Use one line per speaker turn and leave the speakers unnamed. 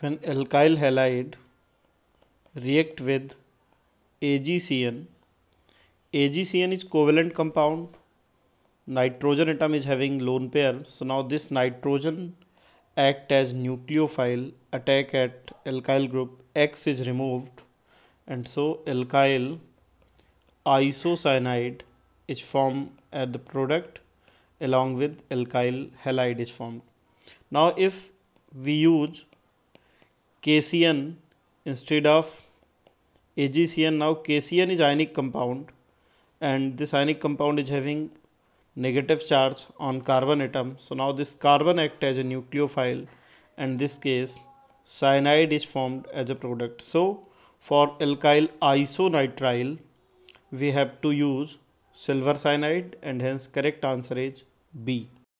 When alkyl halide react with AgCN, AgCN is covalent compound. Nitrogen atom is having lone pair. So now this nitrogen act as nucleophile attack at alkyl group. X is removed and so alkyl isocyanide is formed at the product along with alkyl halide is formed. Now if we use KCN instead of AgCN. Now KCN is ionic compound and this ionic compound is having negative charge on carbon atom. So now this carbon act as a nucleophile and this case cyanide is formed as a product. So for alkyl isonitrile we have to use silver cyanide and hence correct answer is
B.